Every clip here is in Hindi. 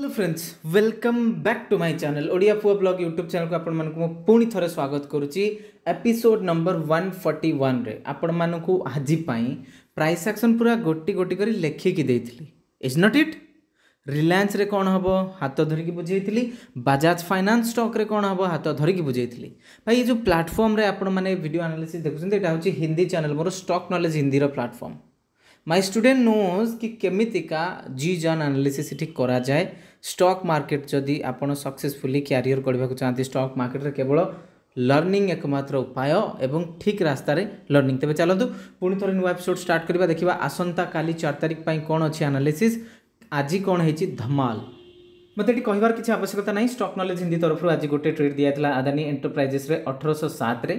hello friends welcome back to my channel Odia Pua blog YouTube channel को आपण मानकु पुणी थरे स्वागत करुची एपिसोड नंबर 141 रे आपण मानकु आज पई प्राइस एक्शन पूरा गोटी गोटी करी लिखिकी की देइथली इज नॉट इट रिलायंस रे कोन हबो हाथ धरिकी की बजाज फाइनेंस स्टॉक रे कोन हबो हाथ धरिकी की भाई ये जो प्लेटफार्म रे आपण माने वीडियो एनालिसिस देखुछन एटा होची हिंदी चैनल मोर स्टॉक नॉलेज हिंदी रो प्लेटफार्म মাই স্টুডেন্ট নোজ কি কেমিতিকা জি জন আনালিসিস এটি করা যায় স্টক মার্কেট যদি আপনার সকসেসফুলি ক্যারিয়র করা চাহিদা স্টক মার্কেটে কেবল লর্নিং একমাত্র উপায় এবং ঠিক রাস্তায় লর্নিং তবে চলতু পুঁ থরে নূ এপিসোড স্টার্ট করা দেখা আসন্তা কালি চার তারিখ পাই কোণ অছি আনালিসিস আজি কোণ হয়েছি ধমাল ମୋତେ ଏଠି କହିବାର କିଛି ଆବଶ୍ୟକତା ନାହିଁ ଷ୍ଟକ୍ ନଲେଜ୍ ହିନ୍ଦୀ ତରଫରୁ ଆଜି ଗୋଟେ ଟ୍ରିଟ୍ ଦିଆଯାଇଥିଲା ଆଦାନୀ ଏଣ୍ଟରପ୍ରାଇଜେସ୍ରେ ଅଠରଶହ ସାତରେ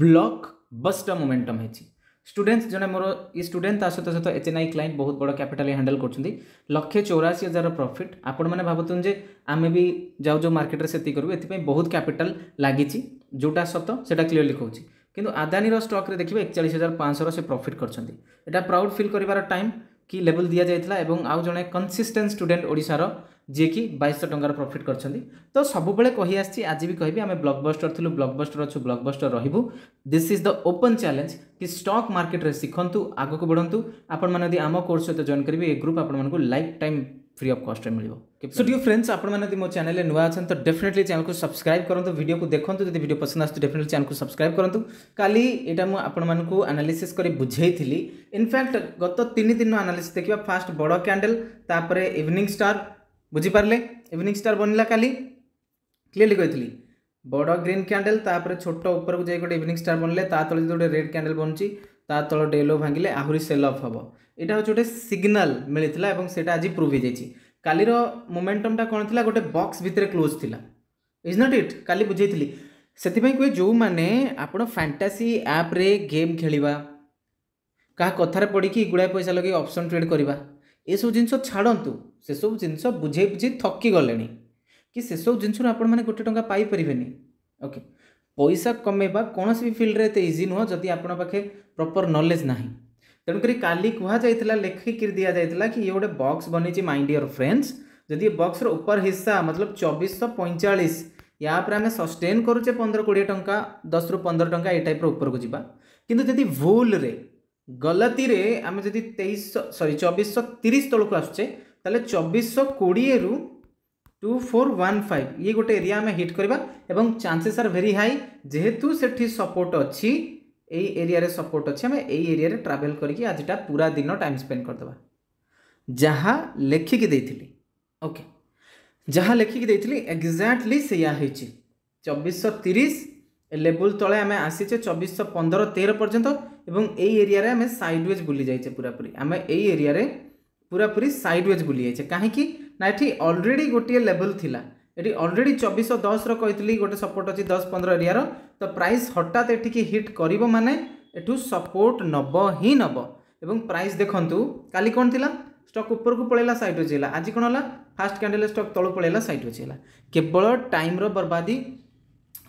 ବ୍ଲକ୍ ବସ୍ଟା ମୋମେଣ୍ଟମ୍ ହେଇଛି સ્ટુડન્ટ્સ જણે ମୋର ଇ ଷ୍ଟୁଡେଣ୍ଟ ତା ସହିତ ସହିତ ଏଚ୍ ଏନ୍ ଆଇ କ୍ଲାଇଣ୍ଟ ବହୁତ ବଡ଼ କ୍ୟାପିଟାଲ ହ୍ୟାଣ୍ଡେଲ୍ କରୁଛନ୍ତି ଲକ୍ଷେ ଚଉରାଅଶୀ ହଜାର ପ୍ରଫିଟ୍ ଆପଣମାନେ ଭାବୁଛନ୍ତି ଯେ ଆମେ ବି ଯାଉ ଯେଉଁ ମାର୍କେଟରେ ସେତିକି କରିବୁ ଏଥିପାଇଁ ବହୁତ କ୍ୟାପିଟାଲ ଲାଗିଛି ଯେଉଁଟା ସତ ସେଇଟା କ୍ଲିଅରଲି କହୁଛି କିନ୍ତୁ ଆଦାନୀର ଷ୍ଟକ୍ରେ ଦେଖିବେ ଏକଚାଳିଶ ହଜାର ପାଞ୍ଚଶହର ସେ ପ୍ରଫିଟ୍ କରିଛନ୍ତି ଏଇଟା ପ୍ରାଉଡ଼ ଫିଲ୍ କରିବାର ଟାଇମ୍ କି ଲେବୁଲ୍ ଦିଆଯାଇଥିଲା ଏବଂ ଆଉ ଜଣେ କନସିଷ୍ଟେଣ୍ଟ ଷ୍ଟୁଡେଣ୍ଟ ଓଡ଼ିଶାର ଯିଏକି ବାଇଶଶହ ଟଙ୍କାର ପ୍ରଫିଟ୍ କରିଛନ୍ତି ତ ସବୁବେଳେ କହି ଆସିଛି ଆଜି ବି କହିବି ଆମେ ବ୍ଲକ୍ ବଷ୍ଟର ଥିଲୁ ବ୍ଲକ୍ ବଷ୍ଟର ଅଛୁ ବ୍ଲକ୍ ବଷ୍ଟର ରହିବୁ this is the open challenge କି ଷ୍ଟକ୍ ମାର୍କେଟରେ ଶିଖନ୍ତୁ ଆଗକୁ ବଢ଼ନ୍ତୁ ଆପଣମାନେ ଯଦି ଆମ କୋର୍ସ ସହିତ ଜଏନ୍ କରିବେ ଏ ଗ୍ରୁପ୍ ଆପଣମାନଙ୍କୁ life time free of cost मिल सो डियर फ्रेंड्स आपने मो चेल नुआ अच्छा तो डेफिनेटली चैनल को सब्सक्राइब करूँ भिडियो को देखो जब भिडियो पसंद आस डेफिनेटली चैनल को सब्सक्राइब करूँ काली यहाँ मुझे आपको आनालीसीस कर बुझे इनफैक्ट गत तीन दिन आनालीसी देखा फास्ट बड़ क्यांडेल तापर इवनिंग स्टार बुझिपारे इवनिंग स्टार बनला का क्लीअरली कही बड़ ग्रीन क्यांडेल तापर छोट उपरक जाए गोटे इवनिंग स्टार बनले ता गोटे रेड क्यांडेल बनुची ତା ତଳ ଡେଲୋ ଭାଙ୍ଗିଲେ ଆହୁରି ସେଲ୍ ଅଫ୍ ହେବ ଏଇଟା ହେଉଛି ଗୋଟେ ସିଗ୍ନାଲ୍ ମିଳିଥିଲା ଏବଂ ସେଇଟା ଆଜି ପ୍ରୁଭ୍ ହେଇଯାଇଛି କାଲିର ମୋମେଣ୍ଟମ୍ଟା କ'ଣ ଥିଲା ଗୋଟେ ବକ୍ସ ଭିତରେ କ୍ଲୋଜ୍ ଥିଲା ଇଜ୍ ନଟ୍ ଇଟ୍ କାଲି ବୁଝେଇଥିଲି ସେଥିପାଇଁ କୁହେ ଯେଉଁମାନେ ଆପଣ ଫାଣ୍ଟାସି ଆପ୍ରେ ଗେମ୍ ଖେଳିବା କାହା କଥାରେ ପଡ଼ିକି ଗୁଡ଼ାଏ ପଇସା ଲଗେଇ ଅପସନ୍ ଟ୍ରେଡ୍ କରିବା ଏସବୁ ଜିନିଷ ଛାଡ଼ନ୍ତୁ ସେସବୁ ଜିନିଷ ବୁଝେଇ ବୁଝେଇ ଥକି ଗଲେଣି କି ସେସବୁ ଜିନିଷରୁ ଆପଣମାନେ ଗୋଟେ ଟଙ୍କା ପାଇପାରିବେନି ଓକେ ପଇସା କମାଇବା କୌଣସି ବି ଫିଲ୍ଡରେ ଏତେ ଇଜି ନୁହଁ ଯଦି ଆପଣଙ୍କ ପାଖେ ପ୍ରପର୍ ନଲେଜ୍ ନାହିଁ ତେଣୁକରି କାଲି କୁହାଯାଇଥିଲା ଲେଖିକି ଦିଆଯାଇଥିଲା କି ଇଏ ଗୋଟେ ବକ୍ସ ବନିଛି ମାଇ ଡିଅର୍ ଫ୍ରେଣ୍ଡସ୍ ଯଦି ଏ ବକ୍ସର ଉପର ହିସା ମତଲବ ଚବିଶଶହ ପଇଁଚାଳିଶ ୟା ଉପରେ ଆମେ ସଷ୍ଟେନ୍ କରୁଛେ ପନ୍ଦର କୋଡ଼ିଏ ଟଙ୍କା ଦଶରୁ ପନ୍ଦର ଟଙ୍କା ଏଇ ଟାଇପ୍ର ଉପରକୁ ଯିବା କିନ୍ତୁ ଯଦି ଭୁଲରେ ଗଲତିରେ ଆମେ ଯଦି ତେଇଶଶହ ସରି ଚବିଶଶହ ତିରିଶ ତଳକୁ ଆସୁଛେ ତାହେଲେ ଚବିଶଶହ କୋଡ଼ିଏରୁ টু ফোর ୱାନ୍ ଫାଇଭ୍ ଇଏ ଗୋଟେ ଏରିଆ ଆମେ ହିଟ୍ କରିବା ଏବଂ ଚାନ୍ସେସ୍ ଆର୍ ଭେରି ହାଇ ଯେହେତୁ ସେଠି ସପୋର୍ଟ ଅଛି ଏଇ ଏରିଆରେ ସପୋର୍ଟ ଅଛି ଆମେ ଏଇ ଏରିଆରେ ଟ୍ରାଭେଲ୍ କରିକି ଆଜିଟା ପୁରା ଦିନ ଟାଇମ୍ ସ୍ପେଣ୍ଡ କରିଦେବା ଯାହା ଲେଖିକି ଦେଇଥିଲି ଓକେ ଯାହା ଲେଖିକି ଦେଇଥିଲି ଏକ୍ଜାକ୍ଟଲି ସେଇଆ ହେଇଛି ଚବିଶଶହ ତିରିଶ ଲେବୁଲ୍ ତଳେ ଆମେ ଆସିଛେ ଚବିଶଶହ ପନ୍ଦର ତେର ପର୍ଯ୍ୟନ୍ତ ଏବଂ ଏଇ ଏରିଆରେ ଆମେ ସାଇଡ଼୍ ୱେଜ୍ ବୁଲି ଯାଇଛେ ପୁରାପୁରି ଆମେ ଏଇ ଏରିଆରେ ପୁରାପୁରି ସାଇଡ଼୍ ୱେଜ୍ ବୁଲି ଯାଇଛେ କାହିଁକି ନା ଏଠି ଅଲରେଡ଼ି ଗୋଟିଏ ଲେବଲ୍ ଥିଲା ଏଠି ଅଲରେଡ଼ି ଚବିଶଶହ ଦଶର କହିଥିଲି ଗୋଟେ ସପୋର୍ଟ ଅଛି ଦଶ ପନ୍ଦର ଏରିଆର ତ ପ୍ରାଇସ୍ ହଠାତ୍ ଏଠିକି ହିଟ୍ କରିବ ମାନେ ଏଠୁ ସପୋର୍ଟ ନେବ ହିଁ ନେବ ଏବଂ ପ୍ରାଇସ୍ ଦେଖନ୍ତୁ କାଲି କ'ଣ ଥିଲା ଷ୍ଟକ୍ ଉପରକୁ ପଳେଇଲା ସାଇଟ୍ ଅଛି ହେଲା ଆଜି କ'ଣ ହେଲା ଫାଷ୍ଟ କ୍ୟାଣ୍ଡେଲ୍ ଷ୍ଟକ୍ ତଳୁ ପଳେଇଲା ସାଇଟ୍ ଅଛି ହେଲା କେବଳ ଟାଇମ୍ର ବର୍ବାଦୀ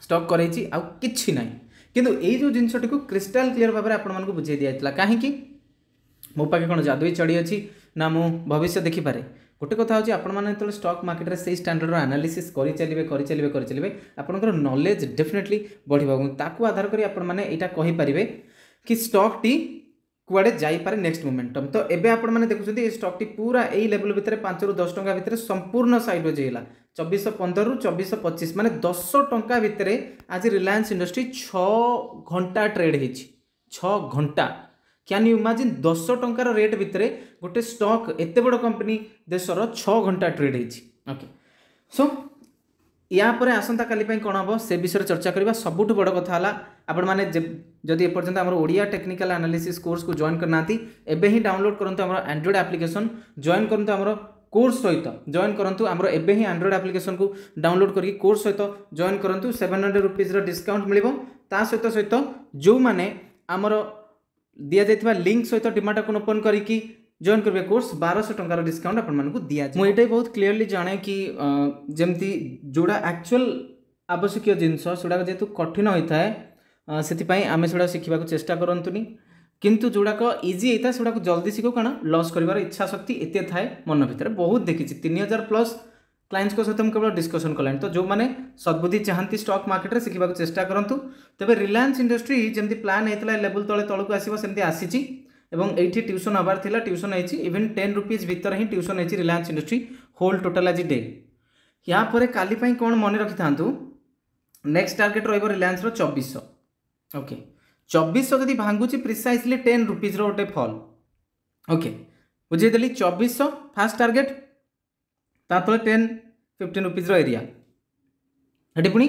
ଷ୍ଟକ୍ କରେଇଛି ଆଉ କିଛି ନାହିଁ କିନ୍ତୁ ଏଇ ଯେଉଁ ଜିନିଷଟିକୁ କ୍ରିଷ୍ଟାଲ୍ କ୍ଲିଅର୍ ଭାବରେ ଆପଣମାନଙ୍କୁ ବୁଝେଇ ଦିଆଯାଇଥିଲା କାହିଁକି ମୋ ପାଖେ କ'ଣ ଯାଦୁଇ ଚଢ଼ି ଅଛି ନା ମୁଁ ଭବିଷ୍ୟ ଦେଖିପାରେ ଗୋଟେ କଥା ହେଉଛି ଆପଣମାନେ ଯେତେବେଳେ ଷ୍ଟକ୍ ମାର୍କେଟରେ ସେଇ ଷ୍ଟାଣ୍ଡାର୍ଡ଼ର ଆନାଲିସିସ୍ କରିଚାଲିବେ କରିଚାଲିବେ କରିଚାଲିବେ ଆପଣଙ୍କର ନଲେଜ୍ ଡେଫିନେଟଲି ବଢ଼ିବ ଏବଂ ତାକୁ ଆଧାର କରି ଆପଣମାନେ ଏଇଟା କହିପାରିବେ କି ଷ୍ଟକ୍ଟି କୁଆଡ଼େ ଯାଇପାରେ ନେକ୍ସଟ ମୋମେଣ୍ଟମ୍ ତ ଏବେ ଆପଣମାନେ ଦେଖୁଛନ୍ତି ଏ ଷ୍ଟକ୍ଟି ପୁରା ଏଇ ଲେଭେଲ୍ ଭିତରେ ପାଞ୍ଚରୁ ଦଶ ଟଙ୍କା ଭିତରେ ସମ୍ପୂର୍ଣ୍ଣ ସାଇଡ଼୍ୱେଜ୍ ହେଲା ଚବିଶଶହ ପନ୍ଦରରୁ ଚବିଶଶହ ପଚିଶ ମାନେ ଦଶ ଟଙ୍କା ଭିତରେ ଆଜି ରିଲାୟନ୍ସ ଇଣ୍ଡଷ୍ଟ୍ରି ଛଅ ଘଣ୍ଟା ଟ୍ରେଡ୍ ହେଇଛି ଛଅ ଘଣ୍ଟା କ୍ୟାନ୍ ୟୁ ଇମାଜିନ୍ ଦଶ ଟଙ୍କାର ରେଟ୍ ଭିତରେ ଗୋଟେ ଷ୍ଟକ୍ ଏତେ ବଡ଼ କମ୍ପାନୀ ଦେଶର ଛଅ ଘଣ୍ଟା ଟ୍ରେଡ୍ ହେଇଛି ଓକେ ସୋ ୟାପରେ ଆସନ୍ତାକାଲି ପାଇଁ କ'ଣ ହେବ ସେ ବିଷୟରେ ଚର୍ଚ୍ଚା କରିବା ସବୁଠୁ ବଡ଼ କଥା ହେଲା ଆପଣମାନେ ଯଦି ଏପର୍ଯ୍ୟନ୍ତ ଆମର ଓଡ଼ିଆ ଟେକ୍ନିକାଲ ଆନାଲିସିସ୍ କୋର୍ସକୁ ଜଏନ୍ କରିନାହାନ୍ତି ଏବେ ହିଁ ଡାଉନଲୋଡ୍ କରନ୍ତୁ ଆମର ଆଣ୍ଡ୍ରଏଡ଼୍ ଆପ୍ଲିକେସନ୍ ଜଏନ୍ କରନ୍ତୁ ଆମର কোর্স সহিত জয়েন করতু আমার এবে হি আন্ড্রয়েড আপ্লিকেসন কু ডাউনলোড করি কোর্স সহিত জয়েন করতু সেভেন হন্ড্রেড রুপিজর ডিসকাউন্ট মিলব তা সহ সহ যে আমার दि जा लिंक सहित डिमाट आकाउंट ओपन करके जॉन करेंगे कोर्स बारश टकर डिस्काउंट आपँक दिया जाए मुझे बहुत क्लीयरली जाने कि जमी जोड़ा आकचुआल आवश्यक जिनस जेहतु कठिन होता है से आम से शिखा चेस्टा करूँ किंतु जोड़ाक इजी होता है सेगुड़ा जल्दी शिखु कारण लस कर इच्छाशक्ति एत थाए मन भितर बहुत देखी तीन हजार प्लस क्लाएंट्स को सहित केवल डिस्कसन कले तो जो मैंने सदबुद्धि चाहती स्टॉक मार्केट में शिखा चेस्टा करूँ तेज रिलायंस इंडस्ट्री जमी प्लान होता है लेवल तले तौक आसमी आसी ये ट्यूसन हमारे ट्यूसन होती इवेन टेन रुपीज भितर ही ट्यूसन होती रिलायंस इंडस्ट्री होल टोटाल आज डे यापर कालीपाई कौन मन रखी था नेक्स्ट टार्गेट रिलायंस चबीश ओके चबीश जदि भांगू प्रिसाइसली टेन रुपीज्र गोटे फल ओके बुझेदेली चबीश फास्ट टार्गेट ତାହା ତଳେ ଟେନ୍ ଫିଫ୍ଟିନ୍ ରୁପିଜ୍ର ଏରିଆ ସେଠି ପୁଣି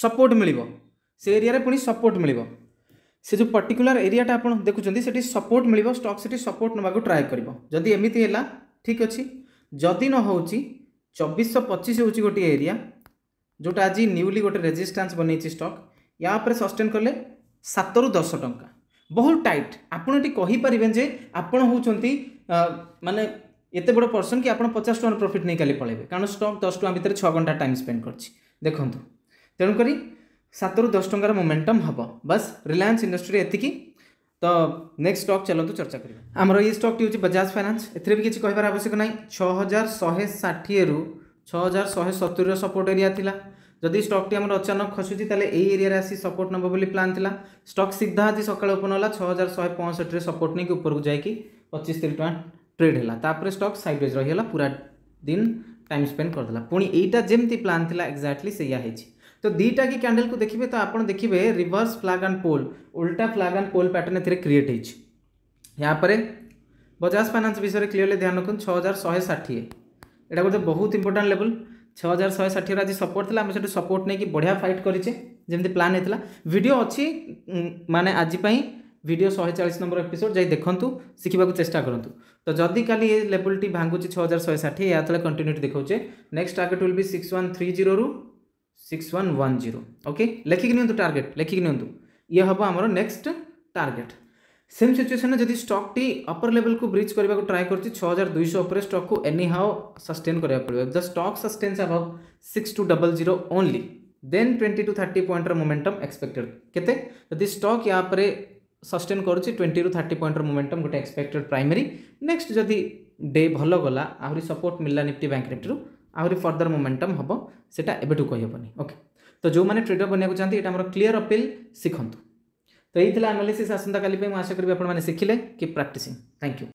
ସପୋର୍ଟ ମିଳିବ ସେ ଏରିଆରେ ପୁଣି ସପୋର୍ଟ ମିଳିବ ସେ ଯେଉଁ ପର୍ଟିକୁଲାର ଏରିଆଟା ଆପଣ ଦେଖୁଛନ୍ତି ସେଠି ସପୋର୍ଟ ମିଳିବ ଷ୍ଟକ୍ ସେଠି ସପୋର୍ଟ ନେବାକୁ ଟ୍ରାଏ କରିବ ଯଦି ଏମିତି ହେଲା ଠିକ୍ ଅଛି ଯଦି ନ ହେଉଛି ଚବିଶଶହ ପଚିଶ ହେଉଛି ଗୋଟିଏ ଏରିଆ ଯେଉଁଟା ଆଜି ନ୍ୟୁଲି ଗୋଟେ ରେଜିଷ୍ଟାନ୍ସ ବନେଇଛି ଷ୍ଟକ୍ ୟା ଉପରେ ସଷ୍ଟେନ୍ କଲେ ସାତରୁ ଦଶ ଟଙ୍କା ବହୁତ ଟାଇଟ୍ ଆପଣ ଏଠି କହିପାରିବେ ଯେ ଆପଣ ହେଉଛନ୍ତି ମାନେ এতে বড় পর্সন কি আপনার পচাশ টাকার প্রফিট নিয়ে কালি পলাইবে কারণ স্টক দশ টাকা ভিতরে ছ ঘন্টা টাইম স্পেন্ড করছি দেখুন তেমকরি সাতরু দশ টাকার মোমেন্টম হব বাস রিলায়েন্স ইন্ডস্ট্রি এতিকি তো নেক্সট স্টক চলতু চর্চা করি আমার এই স্টকটি হচ্ছে বজাজ ফাইনান্স এতে বি কিছু কহবার আবশ্যক নাই ছ হাজার শহে ষাঠিয়েরু ছ হাজার শহে সতুরির সপোর্ট এরিয়া লা যদি স্টকটি আমার অচানক খসুছি তাহলে এই এরিয়ার আসি সপোর্ট নেব বলে প্লান লা স্টক সিধা আজ সকালে ওপেন হল ছ হাজার শহে পঁয়ষঠিরে সপোর্ট নেই উপরক যাই পঁচিশ তিরিশ টাকা ट्रेड है स्टक् सैडवेज रही रहीगला पूरा दिन टाइम स्पेड करदेला पुणी यहीटा जमी प्लां थी एक्जाक्टली से तो दुईटा कि कैंडल को देखिए तो आप देखिए रिवर्स फ्लाग एंड पोल उल्टा फ्लाग एंड पोल पैटर्न एट क्रिएट होपर बजाज फाइनान्स विषय में क्लीयरली ध्यान रखुन छः हजार शहे षाठी यहाँ गोटे बहुत इंपोर्टां लेवल छः हजार शहे षाठी आज सपोर्ट था आम से सपोर्ट नहीं कि बढ़िया फाइट करें जमी प्लान होता भिड अच्छी मानने आजपाई भिड शहे चालीस नंबर एपिसोड जाए देखु शिखा चेस्टा करूँ तो जदि का लेवलटी भांगू छः हजार शहे षाठी या तेल कंटिन्यूटी देखे next target will six one three zero to six one one zero okay लिखिक नि टार्गेट लिखिक नि हम आम नेक्स्ट टार्गेट सेम सिचुएसन जब स्टक् अपर लेवल को ब्रिज करने को ट्राए कर छः हजार दुई सौ पर स्टक् एनी हाउ सस्टेन करा पड़े द स्टक् सस्टेन्स अब six two double zero only then twenty two thirty point momentum expected के स्टक् या सस्टेन करुच्ची twenty to thirty point momentum गोटे एक्सपेक्टेड प्राइमरी नेक्स्ट जदि डे भल गला आहरी सपोर्ट मिलला निफ्टी बैंक निफ्टी आहरी फर्दर मोमेंटम हम से कहीहबन ओके तो जो मैंने ट्रेडर बनवाक चाहते मोर क्लीयर अपिल शिखत तो यही आनालीसी आनालीसीस आसंता का आशा करी आपने शिखिले कि प्राक्टिंग थैंक यू